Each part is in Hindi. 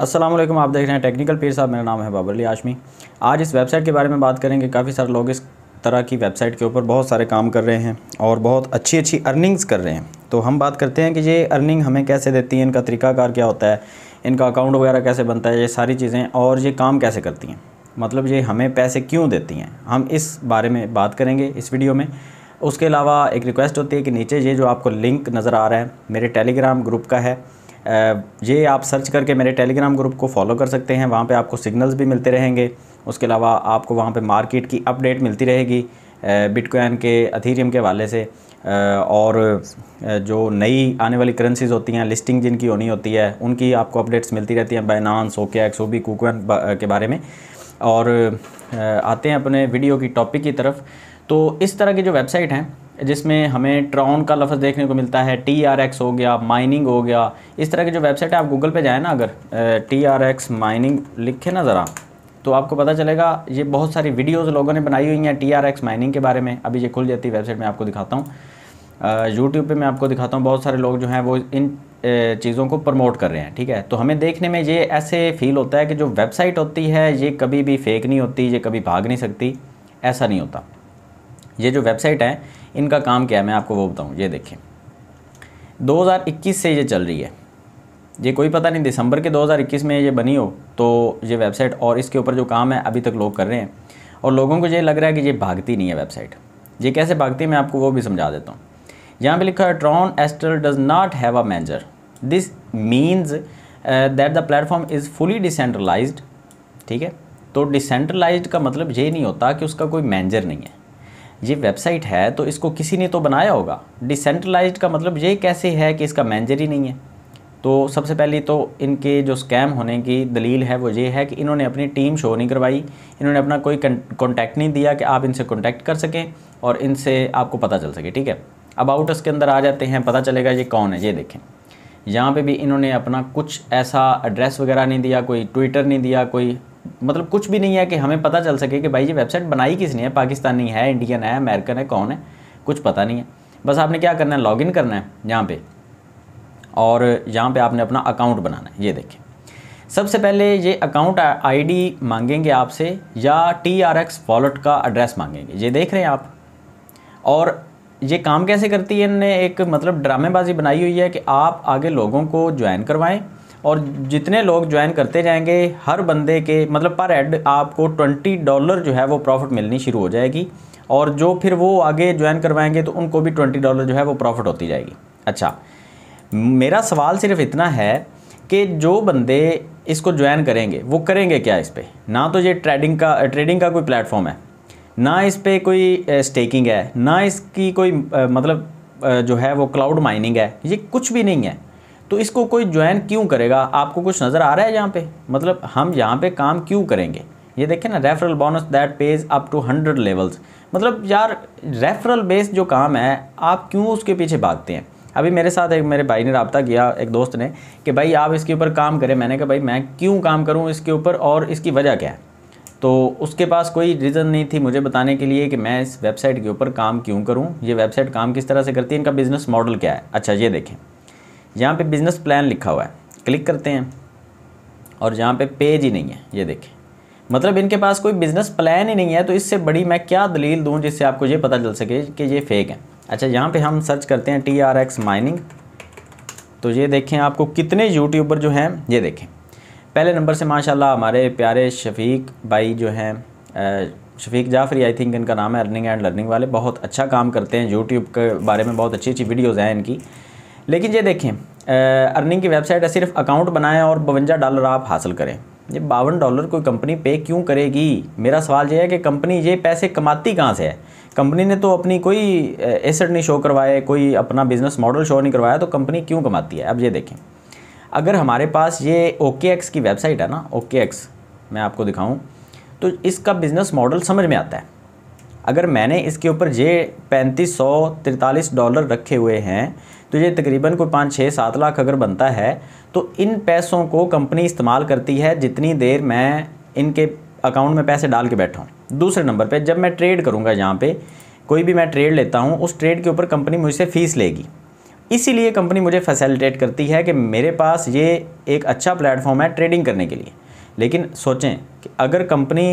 असलम आप देख रहे हैं टेक्निकल पीर साहब मेरा नाम है बाबर अली आशमी आज इस वेबसाइट के बारे में बात करेंगे काफ़ी सारे लोग इस तरह की वेबसाइट के ऊपर बहुत सारे काम कर रहे हैं और बहुत अच्छी अच्छी अर्निंग्स कर रहे हैं तो हम बात करते हैं कि ये अर्निंग हमें कैसे देती है इनका तरीकाकार क्या होता है इनका अकाउंट वगैरह कैसे बनता है ये सारी चीज़ें और ये काम कैसे करती हैं मतलब ये हमें पैसे क्यों देती हैं हम इस बारे में बात करेंगे इस वीडियो में उसके अलावा एक रिक्वेस्ट होती है कि नीचे ये जो आपको लिंक नज़र आ रहा है मेरे टेलीग्राम ग्रुप का है ये आप सर्च करके मेरे टेलीग्राम ग्रुप को फॉलो कर सकते हैं वहाँ पे आपको सिग्नल्स भी मिलते रहेंगे उसके अलावा आपको वहाँ पे मार्केट की अपडेट मिलती रहेगी बिटकॉइन के अथीरियम के वाले से और जो नई आने वाली करेंसीज़ होती हैं लिस्टिंग जिनकी होनी होती है उनकी आपको अपडेट्स मिलती रहती हैं Binance OK X B KuCoin के बारे में और आते हैं अपने वीडियो की टॉपिक की तरफ तो इस तरह की जो वेबसाइट हैं जिसमें हमें ट्राउन का लफ्ज़ देखने को मिलता है टी आर एक्स हो गया माइनिंग हो गया इस तरह की जो वेबसाइट है आप गूगल पे जाएँ ना अगर टी आर एक्स माइनिंग लिखे ना ज़रा तो आपको पता चलेगा ये बहुत सारी वीडियोस लोगों ने बनाई हुई हैं टी आर एक्स माइनिंग के बारे में अभी ये खुल जाती है वेबसाइट में आपको दिखाता हूँ यूट्यूब पर मैं आपको दिखाता हूँ बहुत सारे लोग जो हैं वो इन चीज़ों को प्रमोट कर रहे हैं ठीक है तो हमें देखने में ये ऐसे फील होता है कि जो वेबसाइट होती है ये कभी भी फेक नहीं होती ये कभी भाग नहीं सकती ऐसा नहीं होता ये जो वेबसाइट है इनका काम क्या है मैं आपको वो बताऊँ ये देखें 2021 से ये चल रही है ये कोई पता नहीं दिसंबर के 2021 में ये बनी हो तो ये वेबसाइट और इसके ऊपर जो काम है अभी तक लोग कर रहे हैं और लोगों को ये लग रहा है कि ये भागती नहीं है वेबसाइट ये कैसे भागती है मैं आपको वो भी समझा देता हूँ यहाँ पे लिखा है TRON Aster does not have a manager this means that the platform is fully decentralised ठीक है तो डिसेंट्रलाइज का मतलब ये नहीं होता कि उसका कोई मैनेजर नहीं है ये वेबसाइट है तो इसको किसी ने तो बनाया होगा डिसेंट्रलाइज का मतलब ये कैसे है कि इसका मैनेजर ही नहीं है तो सबसे पहले तो इनके जो स्कैम होने की दलील है वो ये है कि इन्होंने अपनी टीम शो नहीं करवाई इन्होंने अपना कोई कॉन्टैक्ट नहीं दिया कि आप इनसे कॉन्टैक्ट कर सकें और इनसे आपको पता चल सके ठीक है अबाउट अस के अंदर आ जाते हैं पता चलेगा ये कौन है ये देखें यहाँ पे भी इन्होंने अपना कुछ ऐसा एड्रेस वगैरह नहीं दिया कोई ट्विटर नहीं दिया कोई मतलब कुछ भी नहीं है कि हमें पता चल सके कि भाई ये वेबसाइट बनाई किसने है पाकिस्तानी है इंडियन है अमेरिकन है कौन है कुछ पता नहीं है बस आपने क्या करना है लॉगिन करना है यहाँ पे और यहाँ पे आपने अपना अकाउंट बनाना है ये देखें सबसे पहले ये अकाउंट आईडी मांगेंगे आपसे या टी आर एक्स वॉलेट का एड्रेस मांगेंगे ये देख रहे हैं आप और ये काम कैसे करती है इनने एक मतलब ड्रामेबाजी बनाई हुई है कि आप आगे लोगों को ज्वाइन करवाएं और जितने लोग ज्वाइन करते जाएंगे हर बंदे के मतलब पर हेड आपको ट्वेंटी डॉलर जो है वो प्रॉफिट मिलनी शुरू हो जाएगी और जो फिर वो आगे ज्वाइन करवाएंगे तो उनको भी ट्वेंटी डॉलर जो है वो प्रॉफिट होती जाएगी अच्छा मेरा सवाल सिर्फ इतना है कि जो बंदे इसको ज्वाइन करेंगे वो करेंगे क्या इस पर ना तो ये ट्रेडिंग का ट्रेडिंग का कोई प्लेटफॉर्म है ना इस पर कोई स्टेकिंग है ना इसकी कोई मतलब जो है वो क्लाउड माइनिंग है ये कुछ भी नहीं है तो इसको कोई ज्वाइन क्यों करेगा आपको कुछ नज़र आ रहा है यहाँ पे मतलब हम यहाँ पे काम क्यों करेंगे ये देखें ना referral bonus that page up to hundred levels मतलब यार रेफरल बेस्ड जो काम है आप क्यों उसके पीछे भागते हैं अभी मेरे साथ एक मेरे भाई ने रबता किया एक दोस्त ने कि भाई आप इसके ऊपर काम करें मैंने कहा भाई मैं क्यों काम करूँ इसके ऊपर और इसकी वजह क्या है तो उसके पास कोई रीज़न नहीं थी मुझे बताने के लिए कि मैं इस वेबसाइट के ऊपर काम क्यों करूँ ये वेबसाइट काम किस तरह से करती है इनका बिज़नेस मॉडल क्या है अच्छा ये देखें यहाँ पे बिज़नेस प्लान लिखा हुआ है क्लिक करते हैं और यहाँ पे पेज ही नहीं है ये देखें मतलब इनके पास कोई बिज़नेस प्लान ही नहीं है तो इससे बड़ी मैं क्या दलील दूँ जिससे आपको ये पता चल सके कि ये फेक है अच्छा यहाँ पर हम सर्च करते हैं टी आर एक्स माइनिंग तो ये देखें आपको कितने यूट्यूबर जो हैं ये देखें पहले नंबर से माशाल्लाह हमारे प्यारे शफीक भाई जो हैं शफीक जाफरी आई थिंक इनका नाम है अर्निंग एंड लर्निंग वाले बहुत अच्छा काम करते हैं यूट्यूब के बारे में बहुत अच्छी अच्छी वीडियोज़ हैं इनकी लेकिन ये देखें अर्निंग की वेबसाइट है सिर्फ अकाउंट बनाएं और बवंजा डॉलर आप हासिल करें ये बावन डॉलर कोई कंपनी पे क्यों करेगी मेरा सवाल ये है कि कंपनी ये पैसे कमाती कहाँ से है कंपनी ने तो अपनी कोई एसेट नहीं शो करवाए कोई अपना बिजनेस मॉडल शो नहीं करवाया तो कंपनी क्यों कमाती है अब ये देखें अगर हमारे पास ये ओके एक्स की वेबसाइट है ना ओके एक्स मैं आपको दिखाऊँ तो इसका बिज़नेस मॉडल समझ में आता है अगर मैंने इसके ऊपर ये पैंतीस सौ तिरतालीस डॉलर रखे हुए हैं तो ये तकरीबन कोई पाँच छः सात लाख अगर बनता है तो इन पैसों को कंपनी इस्तेमाल करती है जितनी देर मैं इनके अकाउंट में पैसे डाल के बैठा हूँ दूसरे नंबर पे जब मैं ट्रेड करूँगा यहाँ पे कोई भी मैं ट्रेड लेता हूँ उस ट्रेड के ऊपर कंपनी मुझसे फ़ीस लेगी इसीलिए कंपनी मुझे फैसिलिटेट करती है कि मेरे पास ये एक अच्छा प्लेटफॉर्म है ट्रेडिंग करने के लिए लेकिन सोचें कि अगर कंपनी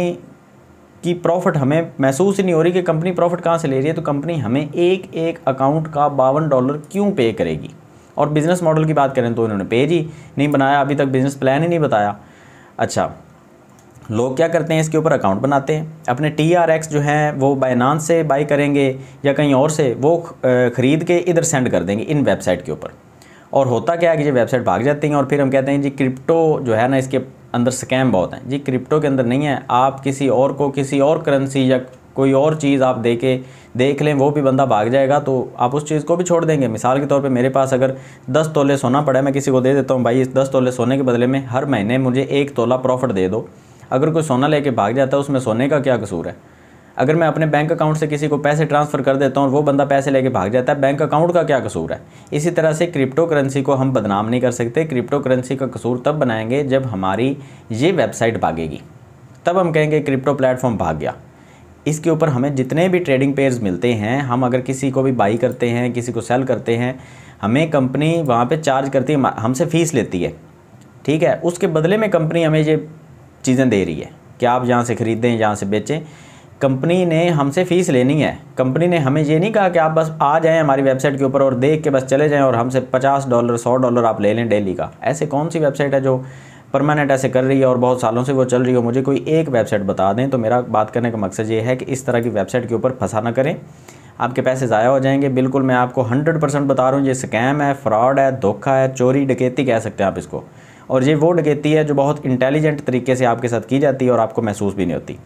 कि प्रॉफिट हमें महसूस ही नहीं हो रही कि कंपनी प्रॉफिट कहाँ से ले रही है तो कंपनी हमें एक एक अकाउंट का बावन डॉलर क्यों पे करेगी और बिज़नेस मॉडल की बात करें तो इन्होंने पेज ही नहीं बनाया अभी तक बिज़नेस प्लान ही नहीं बताया अच्छा लोग क्या करते हैं इसके ऊपर अकाउंट बनाते हैं अपने टी आर एक्स जो हैं वो बाइनान्स से बाई करेंगे या कहीं और से वो ख़रीद के इधर सेंड कर देंगे इन वेबसाइट के ऊपर और होता क्या है कि ये वेबसाइट भाग जाती हैं और फिर हम कहते हैं जी क्रिप्टो जो है ना इसके अंदर स्कैम बहुत हैं जी क्रिप्टो के अंदर नहीं है आप किसी और को किसी और करेंसी या कोई और चीज़ आप दे के देख लें वो भी बंदा भाग जाएगा तो आप उस चीज़ को भी छोड़ देंगे मिसाल के तौर पे मेरे पास अगर दस तोले सोना पड़ा है मैं किसी को दे देता हूँ भाई इस दस तोले सोने के बदले में हर महीने मुझे एक तोला प्रॉफिट दे दो अगर कोई सोना लेके भाग जाता है उसमें सोने का क्या कसूर है अगर मैं अपने बैंक अकाउंट से किसी को पैसे ट्रांसफ़र कर देता हूँ और वो बंदा पैसे लेके भाग जाता है बैंक अकाउंट का क्या कसूर है इसी तरह से क्रिप्टो करेंसी को हम बदनाम नहीं कर सकते क्रिप्टो करेंसी का कसूर तब बनाएंगे जब हमारी ये वेबसाइट भागेगी तब हम कहेंगे क्रिप्टो प्लेटफॉर्म भाग गया इसके ऊपर हमें जितने भी ट्रेडिंग पेयर्स मिलते हैं हम अगर किसी को भी बाई करते हैं किसी को सेल करते हैं हमें कंपनी वहाँ पे चार्ज करती है हमसे फ़ीस लेती है ठीक है उसके बदले में कंपनी हमें ये चीज़ें दे रही है कि आप जहाँ से ख़रीदें जहाँ से बेचें कंपनी ने हमसे फ़ीस लेनी है कंपनी ने हमें ये नहीं कहा कि आप बस आ जाएं हमारी वेबसाइट के ऊपर और देख के बस चले जाएं और हमसे पचास डॉलर सौ डॉलर आप ले लें डेली का ऐसे कौन सी वेबसाइट है जो परमानेंट ऐसे कर रही है और बहुत सालों से वो चल रही हो मुझे कोई एक वेबसाइट बता दें तो मेरा बात करने का मकसद ये है कि इस तरह की वेबसाइट के ऊपर फंसा ना करें आपके पैसे ज़ाया हो जाएंगे बिल्कुल मैं आपको हंड्रेड परसेंट बता रहा हूँ ये स्कैम है फ्रॉड है धोखा है चोरी डकेती कह सकते हैं आप इसको और ये वो डकेती है जो बहुत इंटेलिजेंट तरीके से आपके साथ की जाती है और आपको महसूस भी नहीं होती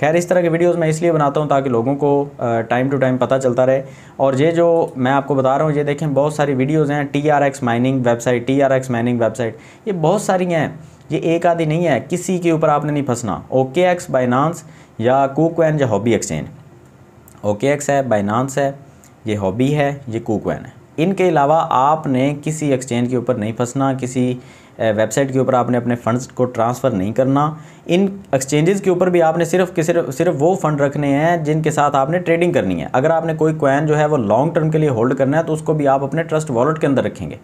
खैर इस तरह के वीडियोस मैं इसलिए बनाता हूँ ताकि लोगों को टाइम टू टाइम पता चलता रहे और ये जो मैं आपको बता रहा हूँ ये देखें बहुत सारी वीडियोस हैं T R X mining website T R X mining website ये बहुत सारी हैं ये एक आदि नहीं है किसी के ऊपर आपने नहीं फंसना ओके एक्स बाइनानस या कुकवैन या हॉबी एक्सचेंज ओके एक्स है बाइनांस है ये हॉबी है ये कुकवैन है इनके अलावा आपने किसी एक्सचेंज के ऊपर नहीं फंसना किसी वेबसाइट के ऊपर आपने अपने फंड्स को ट्रांसफ़र नहीं करना इन एक्सचेंजेस के ऊपर भी आपने सिर्फ के सिर्फ सिर्फ वो फंड रखने हैं जिनके साथ आपने ट्रेडिंग करनी है अगर आपने कोई क्वैन जो है वो लॉन्ग टर्म के लिए होल्ड करना है तो उसको भी आप अपने ट्रस्ट वॉलेट के अंदर रखेंगे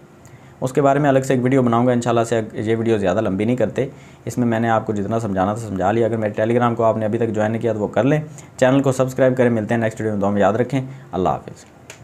उसके बारे में अलग से एक वीडियो बनाऊंगा इंशाल्लाह से ये वीडियो ज़्यादा लंबी नहीं करते इसमें मैंने आपको जितना समझाना था समझा लिया अगर मेरे टेलीग्राम को आपने अभी तक ज्वाइन नहीं किया तो वो कर लें चैनल को सब्सक्राइब करें मिलते हैं नेक्स्ट वीडियो में दो तो हम याद रखें अल्लाह हाफिज़